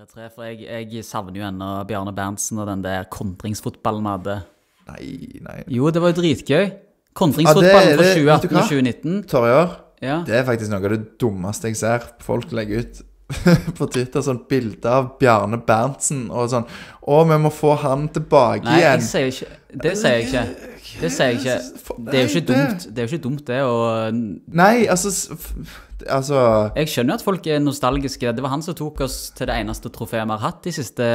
3-3, for jeg, jeg, savner jo ennå Bjarne Berntsen og den der kontringsfotballen han hadde. Nei, nei. Jo, det var jo dritgøy. Kontringsfotballen ja, fra 2018 og 2019. Torjer, ja. det er faktisk noe av det dummeste jeg ser folk legge ut. på Twitter sånn bilde av Bjarne Berntsen og sånn 'Å, vi må få han tilbake Nei, igjen'. Nei, Det sier jeg ikke. Det sier jeg ikke. Det er jo ikke dumt, det, er jo ikke dumt, det å Nei, altså Altså Jeg skjønner jo at folk er nostalgiske. Det var han som tok oss til det eneste trofeet vi har hatt de siste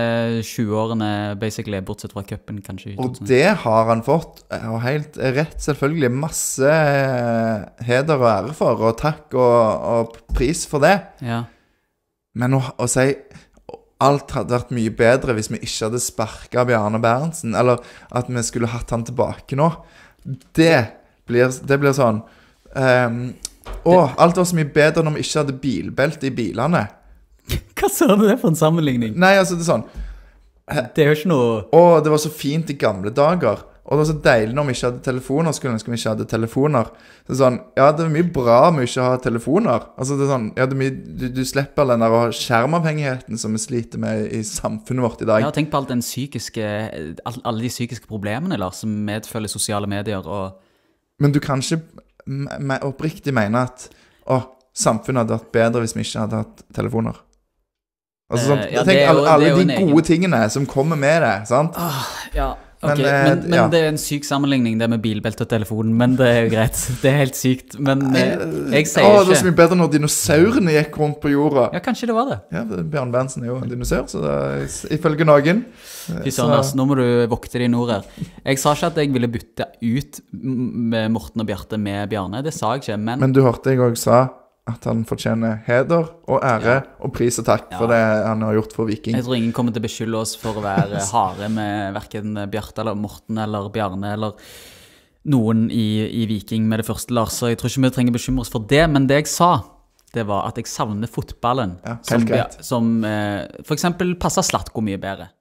20 årene, basically, bortsett fra cupen, kanskje. Og sånn. det har han fått, og helt rett, selvfølgelig. Masse eh, heder og ære for, og takk og, og pris for det. Ja. Men å, å si alt hadde vært mye bedre hvis vi ikke hadde sparka Bjarne Berntsen, eller at vi skulle hatt han tilbake nå. Det blir, det blir sånn um, Å, alt var så mye bedre når vi ikke hadde bilbelte i bilene. Hva sa du det for en sammenligning? Nei, altså, det er sånn Det er jo ikke noe Å, det var så fint i gamle dager. Og det var så deilig når vi ikke hadde telefoner. Skulle ønske vi ikke hadde telefoner. Så sånn, Ja, det er mye bra med ikke å ha telefoner. Altså, det er sånn, ja, det er mye, du, du slipper den der skjermavhengigheten som vi sliter med i samfunnet vårt i dag. Ja, tenk på all den psykiske, alle de psykiske problemene Lars, som medfølger sosiale medier og Men du kan ikke oppriktig mene at å, samfunnet hadde vært bedre hvis vi ikke hadde hatt telefoner. Altså, sånn, eh, ja, tenk jo, alle, alle de gode egen... tingene som kommer med det. sant? Ah, ja, men, okay, eh, men, men ja. det er en syk sammenligning, det med bilbelte og telefon. Men det er jo greit. Det er helt sykt. Men jeg, eh, eh, jeg sier å, ikke Det er så mye bedre når dinosaurene gikk rundt på jorda. Ja, kanskje det var det. Ja, Bjørn Berntsen er jo en dinosaur, så det er, ifølge noen Fy søren, altså. Nå må du vokte dine ord her. Jeg sa ikke at jeg ville bytte ut Morten og Bjarte med Bjarne. Det sa jeg ikke, men Men du hørte jeg òg sa at han fortjener heder og ære ja. og pris og takk ja. for det han har gjort for Viking. Jeg tror ingen kommer til å beskylde oss for å være harde med verken Bjarte eller Morten eller Bjarne eller noen i, i Viking med det første, Lars. Så jeg tror ikke vi trenger å bekymre oss for det. Men det jeg sa, det var at jeg savner fotballen. Ja, som, som eh, f.eks. passer Slatko mye bedre.